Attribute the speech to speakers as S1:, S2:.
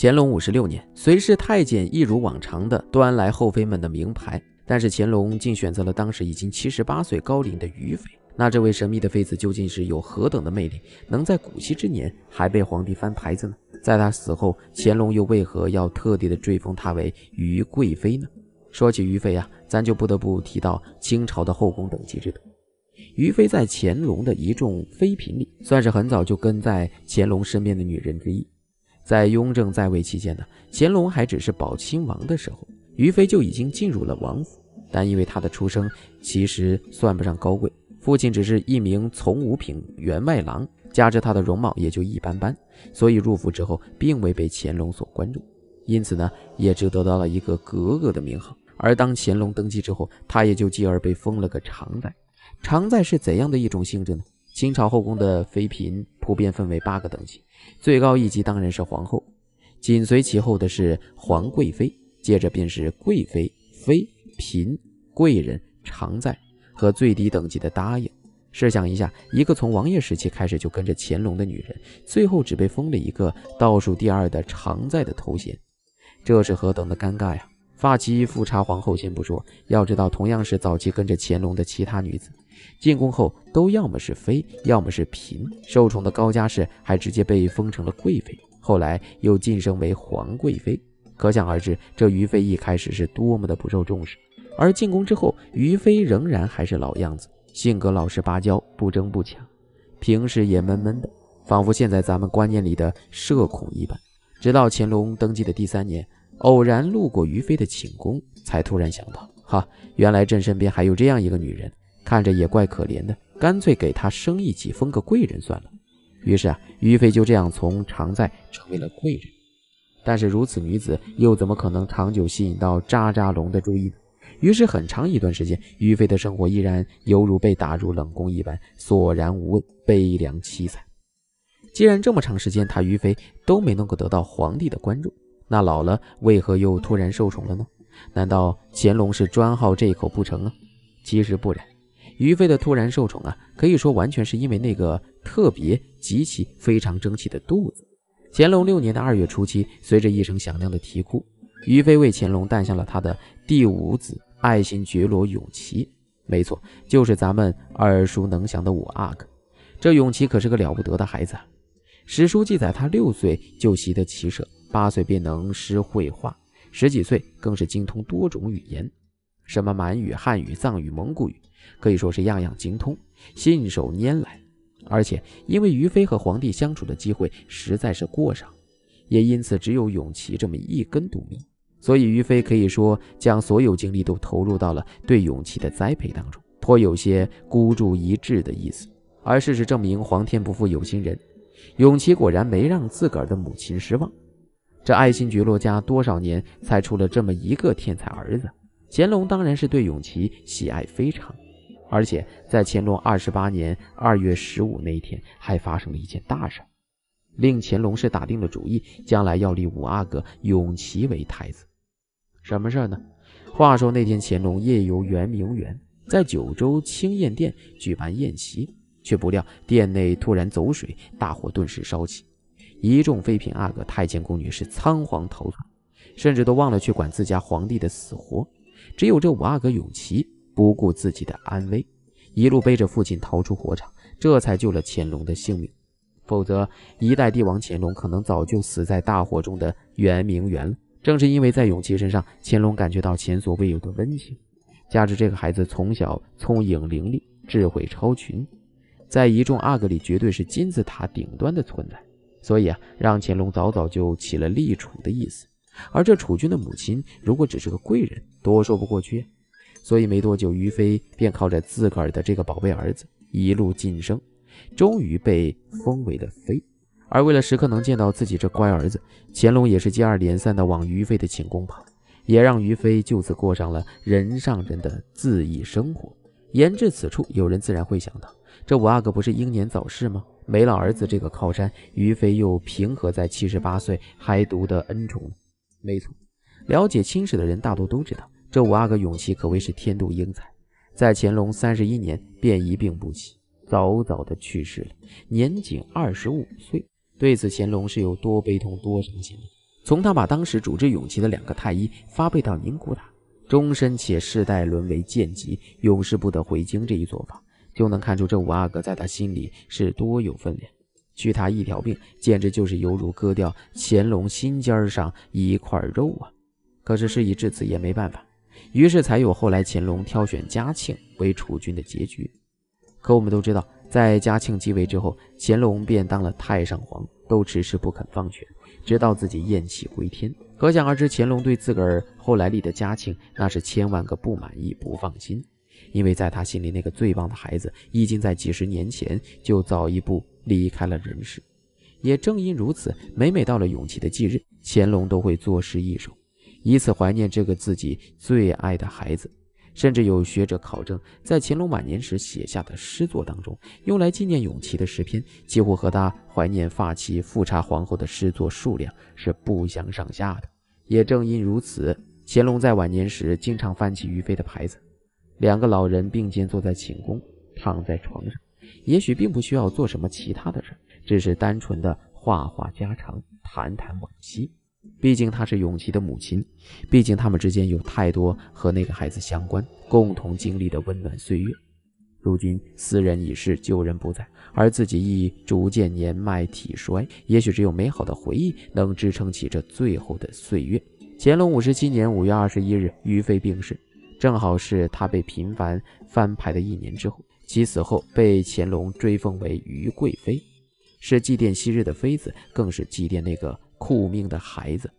S1: 乾隆五十六年，随侍太监一如往常的端来后妃们的名牌，但是乾隆竟选择了当时已经七十八岁高龄的余妃。那这位神秘的妃子究竟是有何等的魅力，能在古稀之年还被皇帝翻牌子呢？在她死后，乾隆又为何要特地的追封她为余贵妃呢？说起余妃啊，咱就不得不提到清朝的后宫等级制度。余妃在乾隆的一众妃嫔里，算是很早就跟在乾隆身边的女人之一。在雍正在位期间呢，乾隆还只是宝亲王的时候，于妃就已经进入了王府。但因为她的出生其实算不上高贵，父亲只是一名从五品员外郎，加之她的容貌也就一般般，所以入府之后并未被乾隆所关注，因此呢，也就得到了一个格格的名号。而当乾隆登基之后，他也就继而被封了个常在。常在是怎样的一种性质呢？清朝后宫的妃嫔普遍分为八个等级，最高一级当然是皇后，紧随其后的是皇贵妃，接着便是贵妃、妃、嫔、贵人、常在和最低等级的答应。试想一下，一个从王爷时期开始就跟着乾隆的女人，最后只被封了一个倒数第二的常在的头衔，这是何等的尴尬呀！发妻富察皇后先不说，要知道同样是早期跟着乾隆的其他女子。进宫后都要么是妃，要么是嫔。受宠的高家氏还直接被封成了贵妃，后来又晋升为皇贵妃。可想而知，这于妃一开始是多么的不受重视。而进宫之后，于妃仍然还是老样子，性格老实巴交，不争不抢，平时也闷闷的，仿佛现在咱们观念里的社恐一般。直到乾隆登基的第三年，偶然路过于妃的寝宫，才突然想到：哈，原来朕身边还有这样一个女人。看着也怪可怜的，干脆给他生一起，封个贵人算了。于是啊，于飞就这样从常在成为了贵人。但是如此女子，又怎么可能长久吸引到渣渣龙的注意呢？于是很长一段时间，于飞的生活依然犹如被打入冷宫一般，索然无味，悲凉凄惨。既然这么长时间，他于飞都没能够得到皇帝的关注，那老了为何又突然受宠了呢？难道乾隆是专好这口不成啊？其实不然。于飞的突然受宠啊，可以说完全是因为那个特别极其非常争气的肚子。乾隆六年的二月初七，随着一声响亮的啼哭，于飞为乾隆诞下了他的第五子爱新觉罗永琪。没错，就是咱们耳熟能详的五阿哥。这永琪可是个了不得的孩子。史书记载，他六岁就习得骑射，八岁便能诗绘画，十几岁更是精通多种语言，什么满语、汉语、藏语、蒙古语。可以说是样样精通，信手拈来。而且因为于飞和皇帝相处的机会实在是过少，也因此只有永琪这么一根独苗，所以于飞可以说将所有精力都投入到了对永琪的栽培当中，颇有些孤注一掷的意思。而事实证明，皇天不负有心人，永琪果然没让自个儿的母亲失望。这爱新觉罗家多少年才出了这么一个天才儿子，乾隆当然是对永琪喜爱非常。而且在乾隆二十八年二月十五那一天，还发生了一件大事，令乾隆是打定了主意，将来要立五阿哥永琪为太子。什么事儿呢？话说那天乾隆夜游圆明园，在九州清晏殿举办宴席，却不料殿内突然走水，大火顿时烧起，一众妃嫔、阿哥、太监、宫女是仓皇逃窜，甚至都忘了去管自家皇帝的死活，只有这五阿哥永琪。不顾自己的安危，一路背着父亲逃出火场，这才救了乾隆的性命。否则，一代帝王乾隆可能早就死在大火中的圆明园了。正是因为在永琪身上，乾隆感觉到前所未有的温情。加之这个孩子从小聪颖伶俐，智慧超群，在一众阿哥里绝对是金字塔顶端的存在。所以啊，让乾隆早早就起了立储的意思。而这储君的母亲，如果只是个贵人，多说不过去。所以没多久，于妃便靠着自个儿的这个宝贝儿子一路晋升，终于被封为了妃。而为了时刻能见到自己这乖儿子，乾隆也是接二连三的往于妃的寝宫跑，也让于妃就此过上了人上人的恣意生活。言至此处，有人自然会想到：这五阿哥不是英年早逝吗？没了儿子这个靠山，于妃又凭何在七十八岁还独得恩宠？没错，了解清史的人大多都知道。这五阿哥永琪可谓是天妒英才，在乾隆三十一年便一病不起，早早的去世了，年仅二十五岁。对此，乾隆是有多悲痛、多伤心呢？从他把当时主治永琪的两个太医发配到宁古塔，终身且世代沦为贱籍，永世不得回京这一做法，就能看出这五阿哥在他心里是多有分量。去他一条命，简直就是犹如割掉乾隆心尖上一块肉啊！可是事已至此，也没办法。于是才有后来乾隆挑选嘉庆为储君的结局。可我们都知道，在嘉庆继位之后，乾隆便当了太上皇，都迟迟不肯放权，直到自己咽气归天。可想而知，乾隆对自个儿后来立的嘉庆那是千万个不满意、不放心。因为在他心里，那个最棒的孩子已经在几十年前就早一步离开了人世。也正因如此，每每到了永琪的忌日，乾隆都会作诗一首。以此怀念这个自己最爱的孩子，甚至有学者考证，在乾隆晚年时写下的诗作当中，用来纪念永琪的诗篇，几乎和他怀念发妻富察皇后的诗作数量是不相上下的。也正因如此，乾隆在晚年时经常翻起愉妃的牌子，两个老人并肩坐在寝宫，躺在床上，也许并不需要做什么其他的事，只是单纯的画画家常，谈谈往昔。毕竟她是永琪的母亲，毕竟他们之间有太多和那个孩子相关、共同经历的温暖岁月。如今，斯人已逝，旧人不在，而自己亦逐渐年迈体衰。也许只有美好的回忆能支撑起这最后的岁月。乾隆五十七年五月二十一日，余妃病逝，正好是他被频繁翻牌的一年之后。其死后被乾隆追封为余贵妃，是祭奠昔日的妃子，更是祭奠那个。苦命的孩子。